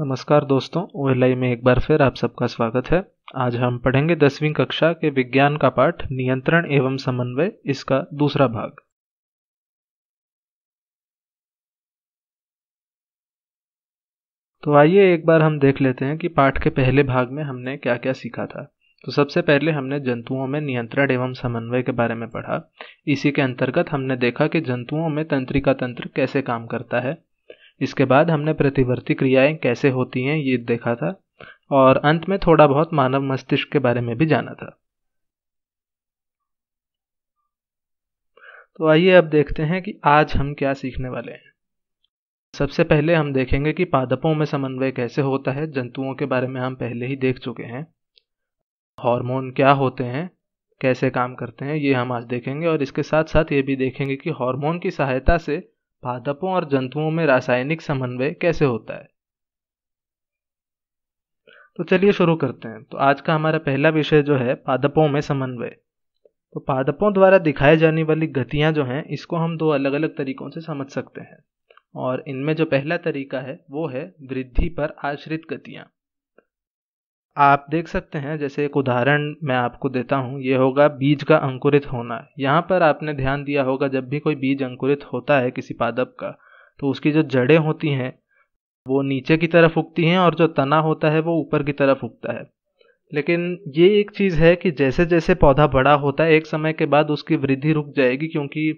नमस्कार दोस्तों ओ में एक बार फिर आप सबका स्वागत है आज हम पढ़ेंगे दसवीं कक्षा के विज्ञान का पाठ नियंत्रण एवं समन्वय इसका दूसरा भाग तो आइए एक बार हम देख लेते हैं कि पाठ के पहले भाग में हमने क्या क्या सीखा था तो सबसे पहले हमने जंतुओं में नियंत्रण एवं समन्वय के बारे में पढ़ा इसी के अंतर्गत हमने देखा कि जंतुओं में तंत्रिका तंत्र कैसे काम करता है इसके बाद हमने प्रतिवर्ती क्रियाएं कैसे होती हैं ये देखा था और अंत में थोड़ा बहुत मानव मस्तिष्क के बारे में भी जाना था तो आइए अब देखते हैं कि आज हम क्या सीखने वाले हैं सबसे पहले हम देखेंगे कि पादपों में समन्वय कैसे होता है जंतुओं के बारे में हम पहले ही देख चुके हैं हार्मोन क्या होते हैं कैसे काम करते हैं ये हम आज देखेंगे और इसके साथ साथ ये भी देखेंगे कि हार्मोन की सहायता से पादपों और जंतुओं में रासायनिक समन्वय कैसे होता है तो चलिए शुरू करते हैं तो आज का हमारा पहला विषय जो है पादपों में समन्वय तो पादपों द्वारा दिखाई जाने वाली गतियां जो हैं इसको हम दो अलग अलग तरीकों से समझ सकते हैं और इनमें जो पहला तरीका है वो है वृद्धि पर आश्रित गतियां आप देख सकते हैं जैसे एक उदाहरण मैं आपको देता हूँ ये होगा बीज का अंकुरित होना यहाँ पर आपने ध्यान दिया होगा जब भी कोई बीज अंकुरित होता है किसी पादप का तो उसकी जो जड़ें होती हैं वो नीचे की तरफ उगती हैं और जो तना होता है वो ऊपर की तरफ उगता है लेकिन ये एक चीज़ है कि जैसे जैसे पौधा बड़ा होता है एक समय के बाद उसकी वृद्धि रुक जाएगी क्योंकि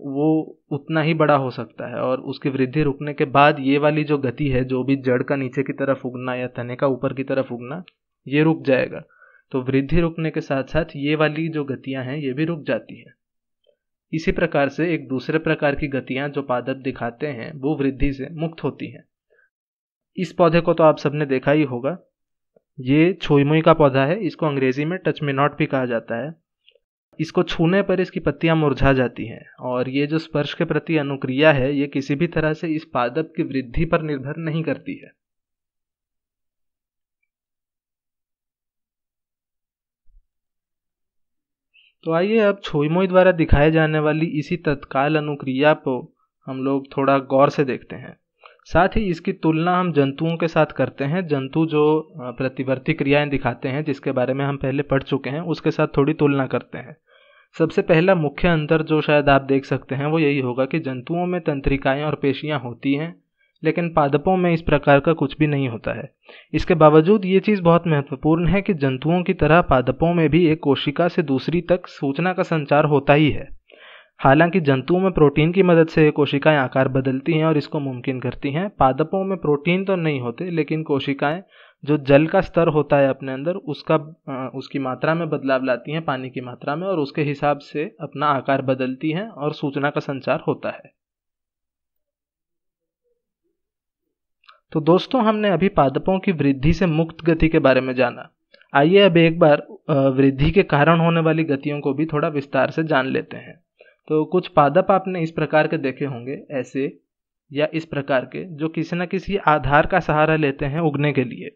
वो उतना ही बड़ा हो सकता है और उसकी वृद्धि रुकने के बाद ये वाली जो गति है जो भी जड़ का नीचे की तरफ उगना या तने का ऊपर की तरफ उगना ये रुक जाएगा तो वृद्धि रुकने के साथ साथ ये वाली जो गतियां हैं ये भी रुक जाती है इसी प्रकार से एक दूसरे प्रकार की गतियां जो पादप दिखाते हैं वो वृद्धि से मुक्त होती हैं इस पौधे को तो आप सबने देखा ही होगा ये छोईमुई का पौधा है इसको अंग्रेजी में टचमिनॉट भी कहा जाता है इसको छूने पर इसकी पत्तियां मुरझा जाती हैं और ये जो स्पर्श के प्रति अनुक्रिया है ये किसी भी तरह से इस पादप की वृद्धि पर निर्भर नहीं करती है तो आइए अब छोईमोई द्वारा दिखाए जाने वाली इसी तत्काल अनुक्रिया को हम लोग थोड़ा गौर से देखते हैं साथ ही इसकी तुलना हम जंतुओं के साथ करते हैं जंतु जो प्रतिवर्ती क्रियाएं दिखाते हैं जिसके बारे में हम पहले पढ़ चुके हैं उसके साथ थोड़ी तुलना करते हैं सबसे पहला मुख्य अंतर जो शायद आप देख सकते हैं वो यही होगा कि जंतुओं में तंत्रिकाएं और पेशियां होती हैं लेकिन पादपों में इस प्रकार का कुछ भी नहीं होता है इसके बावजूद ये चीज़ बहुत महत्वपूर्ण है कि जंतुओं की तरह पादपों में भी एक कोशिका से दूसरी तक सूचना का संचार होता ही है हालांकि जंतुओं में प्रोटीन की मदद से ये कोशिकाएं आकार बदलती हैं और इसको मुमकिन करती हैं पादपों में प्रोटीन तो नहीं होते लेकिन कोशिकाएं जो जल का स्तर होता है अपने अंदर उसका उसकी मात्रा में बदलाव लाती हैं पानी की मात्रा में और उसके हिसाब से अपना आकार बदलती हैं और सूचना का संचार होता है तो दोस्तों हमने अभी पादपों की वृद्धि से मुक्त गति के बारे में जाना आइए अब एक बार वृद्धि के कारण होने वाली गतियों को भी थोड़ा विस्तार से जान लेते हैं तो कुछ पादप आपने इस प्रकार के देखे होंगे ऐसे या इस प्रकार के जो किसी न किसी आधार का सहारा लेते हैं उगने के लिए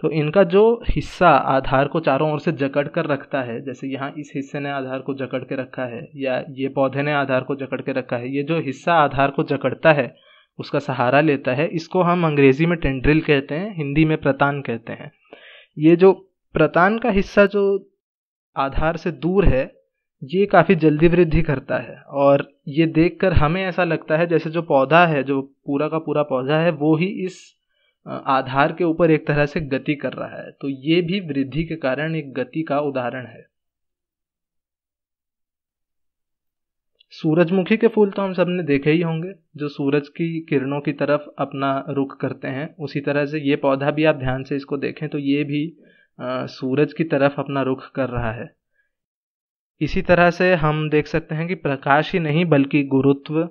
तो इनका जो हिस्सा आधार को चारों ओर से जकड़ कर रखता है जैसे यहाँ इस हिस्से ने आधार को जकड़ के रखा है या ये पौधे ने आधार को जकड़ के रखा है ये जो हिस्सा आधार को जकड़ता है उसका सहारा लेता है इसको हम अंग्रेजी में टेंड्रिल कहते हैं हिंदी में प्रतान कहते हैं ये जो प्रतान का हिस्सा जो आधार से दूर है ये काफ़ी जल्दी वृद्धि करता है और ये देखकर हमें ऐसा लगता है जैसे जो पौधा है जो पूरा का पूरा पौधा है वो ही इस आधार के ऊपर एक तरह से गति कर रहा है तो ये भी वृद्धि के कारण एक गति का उदाहरण है सूरजमुखी के फूल तो हम सब ने देखे ही होंगे जो सूरज की किरणों की तरफ अपना रुख करते हैं उसी तरह से ये पौधा भी आप ध्यान से इसको देखें तो ये भी सूरज की तरफ अपना रुख कर रहा है इसी तरह से हम देख सकते हैं कि प्रकाश ही नहीं बल्कि गुरुत्व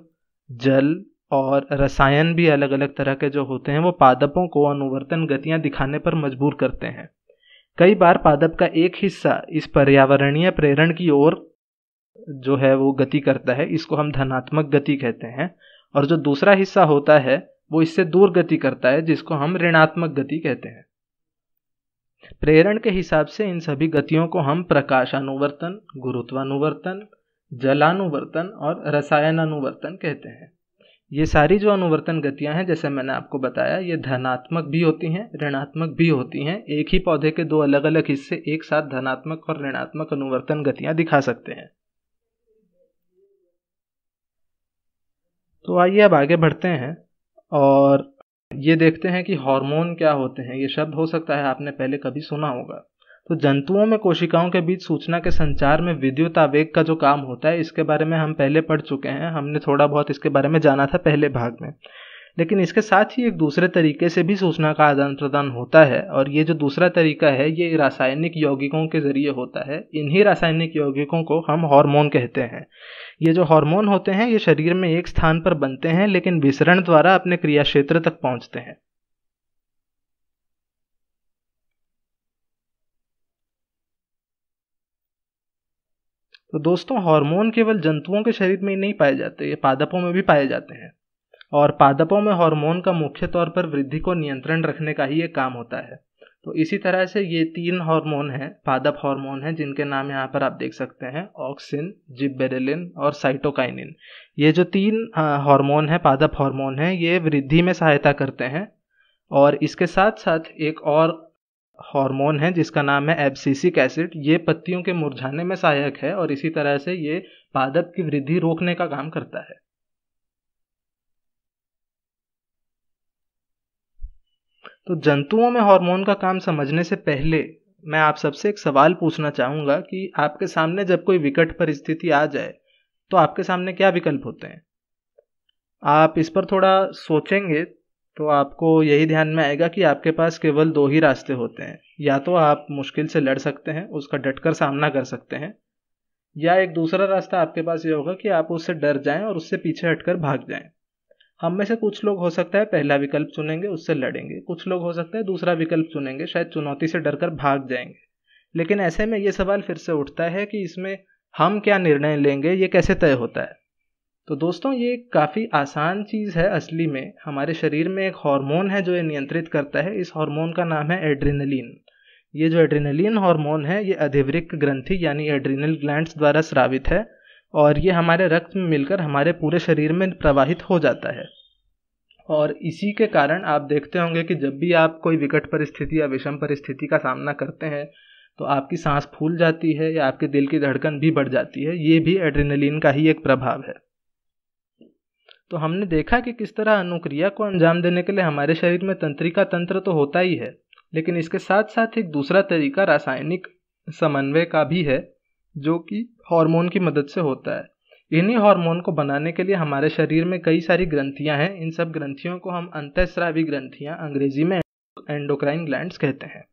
जल और रसायन भी अलग अलग तरह के जो होते हैं वो पादपों को अनुवर्तन गतियां दिखाने पर मजबूर करते हैं कई बार पादप का एक हिस्सा इस पर्यावरणीय प्रेरण की ओर जो है वो गति करता है इसको हम धनात्मक गति कहते हैं और जो दूसरा हिस्सा होता है वो इससे दूर गति करता है जिसको हम ऋणात्मक गति कहते हैं प्रेरण के हिसाब से इन सभी गतियों को हम प्रकाशानुवर्तन गुरुत्वानुवर्तन जलानुवर्तन और रसायनानुवर्तन कहते हैं ये सारी जो अनुवर्तन गतियां हैं जैसे मैंने आपको बताया ये धनात्मक भी होती हैं ऋणात्मक भी होती हैं एक ही पौधे के दो अलग अलग हिस्से एक साथ धनात्मक और ऋणात्मक अनुवर्तन गतियां दिखा सकते हैं तो आइए अब आगे बढ़ते हैं और ये देखते हैं कि हार्मोन क्या होते हैं ये शब्द हो सकता है आपने पहले कभी सुना होगा तो जंतुओं में कोशिकाओं के बीच सूचना के संचार में विद्युत आवेग का जो काम होता है इसके बारे में हम पहले पढ़ चुके हैं हमने थोड़ा बहुत इसके बारे में जाना था पहले भाग में लेकिन इसके साथ ही एक दूसरे तरीके से भी सूचना का आदान प्रदान होता है और ये जो दूसरा तरीका है ये रासायनिक यौगिकों के ज़रिए होता है इन्हीं रासायनिक यौगिकों को हम हार्मोन कहते हैं ये जो हार्मोन होते हैं ये शरीर में एक स्थान पर बनते हैं लेकिन विसरण द्वारा अपने क्रिया क्षेत्र तक पहुँचते हैं तो दोस्तों हार्मोन केवल जंतुओं के शरीर में ही नहीं पाए जाते ये पादपों में भी पाए जाते हैं और पादपों में हार्मोन का मुख्य तौर पर वृद्धि को नियंत्रण रखने का ही एक काम होता है तो इसी तरह से ये तीन हार्मोन हैं पादप हार्मोन हैं जिनके नाम यहाँ पर आप देख सकते हैं ऑक्सिन जिबेरेलिन और साइटोकाइनिन ये जो तीन हार्मोन हैं पादप हार्मोन हैं ये वृद्धि में सहायता करते हैं और इसके साथ साथ एक और हार्मोन है जिसका नाम है एब्सिसिक एसिड ये पत्तियों के मुरझाने में सहायक है और इसी तरह से ये पादप की वृद्धि रोकने का काम करता है तो जंतुओं में हार्मोन का काम समझने से पहले मैं आप सबसे एक सवाल पूछना चाहूंगा कि आपके सामने जब कोई विकट परिस्थिति आ जाए तो आपके सामने क्या विकल्प होते हैं आप इस पर थोड़ा सोचेंगे तो आपको यही ध्यान में आएगा कि आपके पास केवल दो ही रास्ते होते हैं या तो आप मुश्किल से लड़ सकते हैं उसका डटकर सामना कर सकते हैं या एक दूसरा रास्ता आपके पास ये होगा कि आप उससे डर जाएं और उससे पीछे हटकर भाग जाएं हम में से कुछ लोग हो सकता है पहला विकल्प चुनेंगे उससे लड़ेंगे कुछ लोग हो सकता है दूसरा विकल्प चुनेंगे शायद चुनौती से डरकर भाग जाएंगे लेकिन ऐसे में ये सवाल फिर से उठता है कि इसमें हम क्या निर्णय लेंगे ये कैसे तय होता है तो दोस्तों ये काफ़ी आसान चीज़ है असली में हमारे शरीर में एक हार्मोन है जो ये नियंत्रित करता है इस हार्मोन का नाम है एड्रिनलिन ये जो एड्रिनलिन हार्मोन है ये अधिवृक्क ग्रंथि यानी एड्रिनल ग्लैंड्स द्वारा स्रावित है और ये हमारे रक्त में मिलकर हमारे पूरे शरीर में प्रवाहित हो जाता है और इसी के कारण आप देखते होंगे कि जब भी आप कोई विकट परिस्थिति या विषम परिस्थिति का सामना करते हैं तो आपकी सांस फूल जाती है या आपके दिल की धड़कन भी बढ़ जाती है ये भी एड्रीनलिन का ही एक प्रभाव है तो हमने देखा कि किस तरह अनुक्रिया को अंजाम देने के लिए हमारे शरीर में तंत्रिका तंत्र तो होता ही है लेकिन इसके साथ साथ एक दूसरा तरीका रासायनिक समन्वय का भी है जो कि हार्मोन की मदद से होता है इन्हीं हार्मोन को बनाने के लिए हमारे शरीर में कई सारी ग्रंथियां हैं इन सब ग्रंथियों को हम अंतस्रावी ग्रंथियां अंग्रेजी में एंडोक्राइन ग्लैंड्स कहते हैं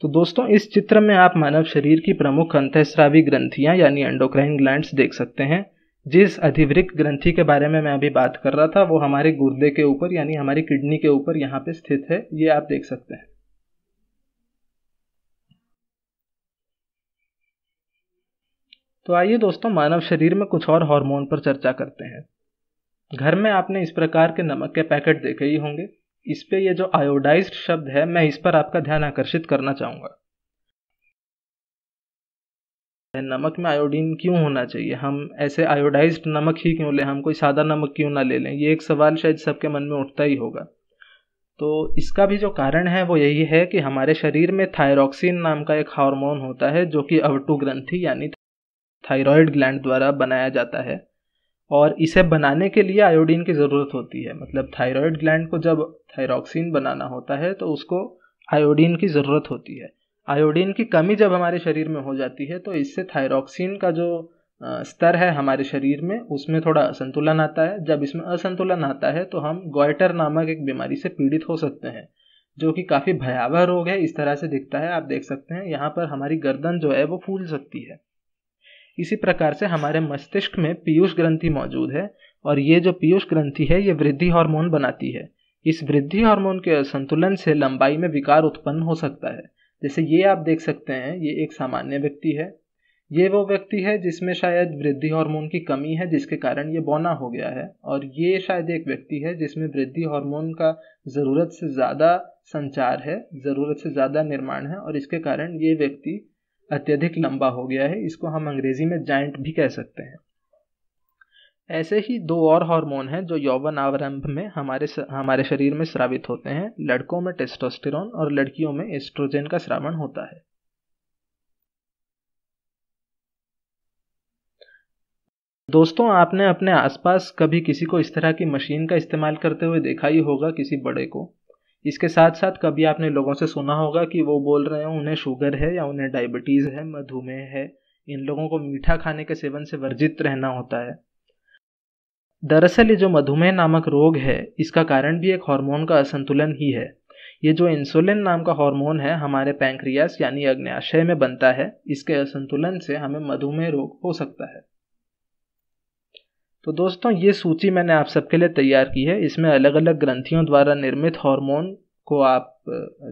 तो दोस्तों इस चित्र में आप मानव शरीर की प्रमुख अंतस्रावी ग्रंथियां यानी एंडोक्राइन ग्लैंड्स देख सकते हैं जिस अधिवृक्क ग्रंथि के बारे में मैं अभी बात कर रहा था वो हमारे गुर्दे के ऊपर यानी हमारी किडनी के ऊपर यहाँ पे स्थित है ये आप देख सकते हैं तो आइए दोस्तों मानव शरीर में कुछ और हार्मोन पर चर्चा करते हैं घर में आपने इस प्रकार के नमक के पैकेट देखे ही होंगे इस पे ये जो आयोडाइज्ड शब्द है मैं इस पर आपका ध्यान आकर्षित करना चाहूंगा नमक में आयोडीन क्यों होना चाहिए हम ऐसे आयोडाइज्ड नमक ही क्यों लें हम कोई सादा नमक क्यों ना ले लें ये एक सवाल शायद सबके मन में उठता ही होगा तो इसका भी जो कारण है वो यही है कि हमारे शरीर में थायरॉक्सिन नाम का एक हार्मोन होता है जो कि अवटू ग्रंथी यानी थायराइड ग्लैंड द्वारा बनाया जाता है और इसे बनाने के लिए आयोडीन की ज़रूरत होती है मतलब थायराइड ग्लैंड को जब थायरॉक्सिन बनाना होता है तो उसको आयोडीन की ज़रूरत होती है आयोडीन की कमी जब हमारे शरीर में हो जाती है तो इससे थायरॉक्सिन का जो स्तर है हमारे शरीर में उसमें थोड़ा असंतुलन आता है जब इसमें असंतुलन आता है तो हम गोइटर नामक एक बीमारी से पीड़ित हो सकते हैं जो कि काफ़ी भयावह रोग है इस तरह से दिखता है आप देख सकते हैं यहाँ पर हमारी गर्दन जो है वो फूल सकती है इसी प्रकार से हमारे मस्तिष्क में पीयूष ग्रंथि मौजूद है और ये जो पीयूष ग्रंथि है ये वृद्धि हार्मोन बनाती है इस वृद्धि हार्मोन के असंतुलन से लंबाई में विकार उत्पन्न हो सकता है जैसे ये आप देख सकते हैं ये एक सामान्य व्यक्ति है ये वो व्यक्ति है जिसमें शायद वृद्धि हार्मोन की कमी है जिसके कारण ये बौना हो गया है और ये शायद एक व्यक्ति है जिसमें वृद्धि हार्मोन का ज़रूरत से ज़्यादा संचार है ज़रूरत से ज़्यादा निर्माण है और इसके कारण ये व्यक्ति अत्यधिक लंबा हो गया है इसको हम अंग्रेजी में जाइंट भी कह सकते हैं ऐसे ही दो और हार्मोन हैं जो यौवन आवरंभ में हमारे हमारे शरीर में स्रावित होते हैं लड़कों में टेस्टोस्टेरोन और लड़कियों में एस्ट्रोजन का श्रावण होता है दोस्तों आपने अपने आसपास कभी किसी को इस तरह की मशीन का इस्तेमाल करते हुए देखा ही होगा किसी बड़े को इसके साथ साथ कभी आपने लोगों से सुना होगा कि वो बोल रहे हैं उन्हें शुगर है या उन्हें डायबिटीज़ है मधुमेह है इन लोगों को मीठा खाने के सेवन से वर्जित रहना होता है दरअसल ये जो मधुमेह नामक रोग है इसका कारण भी एक हार्मोन का असंतुलन ही है ये जो इंसुलिन नाम का हार्मोन है हमारे पैंक्रियास यानी अग्न्याशय में बनता है इसके असंतुलन से हमें मधुमेह रोग हो सकता है तो दोस्तों ये सूची मैंने आप सबके लिए तैयार की है इसमें अलग अलग ग्रंथियों द्वारा निर्मित हार्मोन को आप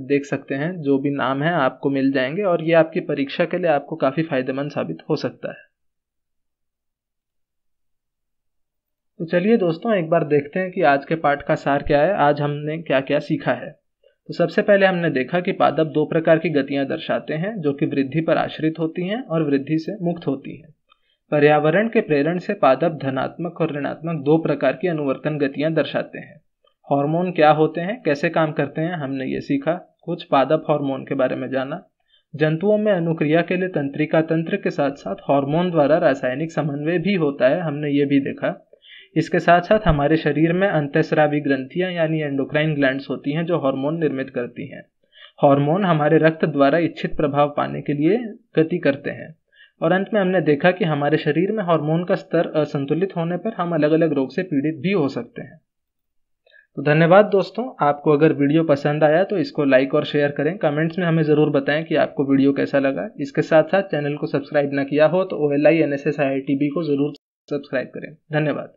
देख सकते हैं जो भी नाम है आपको मिल जाएंगे और ये आपकी परीक्षा के लिए आपको काफ़ी फायदेमंद साबित हो सकता है तो चलिए दोस्तों एक बार देखते हैं कि आज के पाठ का सार क्या है आज हमने क्या क्या सीखा है तो सबसे पहले हमने देखा कि पादप दो प्रकार की गतियां दर्शाते हैं जो कि वृद्धि पर आश्रित होती हैं और वृद्धि से मुक्त होती हैं पर्यावरण के प्रेरण से पादप धनात्मक और ऋणात्मक दो प्रकार की अनुवर्तन गतियां दर्शाते हैं हार्मोन क्या होते हैं कैसे काम करते हैं हमने ये सीखा कुछ पादप हार्मोन के बारे में जाना जंतुओं में अनुक्रिया के लिए तंत्रिका तंत्र के साथ साथ हार्मोन द्वारा रासायनिक समन्वय भी होता है हमने ये भी देखा इसके साथ साथ हमारे शरीर में अंतस्रावी ग्रंथियां यानी एंडोक्राइन ग्लैंड्स होती हैं जो हार्मोन निर्मित करती हैं हार्मोन हमारे रक्त द्वारा इच्छित प्रभाव पाने के लिए गति करते हैं और अंत में हमने देखा कि हमारे शरीर में हार्मोन का स्तर असंतुलित होने पर हम अलग अलग रोग से पीड़ित भी हो सकते हैं तो धन्यवाद दोस्तों आपको अगर वीडियो पसंद आया तो इसको लाइक और शेयर करें कमेंट्स में हमें ज़रूर बताएं कि आपको वीडियो कैसा लगा इसके साथ साथ चैनल को सब्सक्राइब ना किया हो तो O L I N S S I I T B को ज़रूर सब्सक्राइब करें धन्यवाद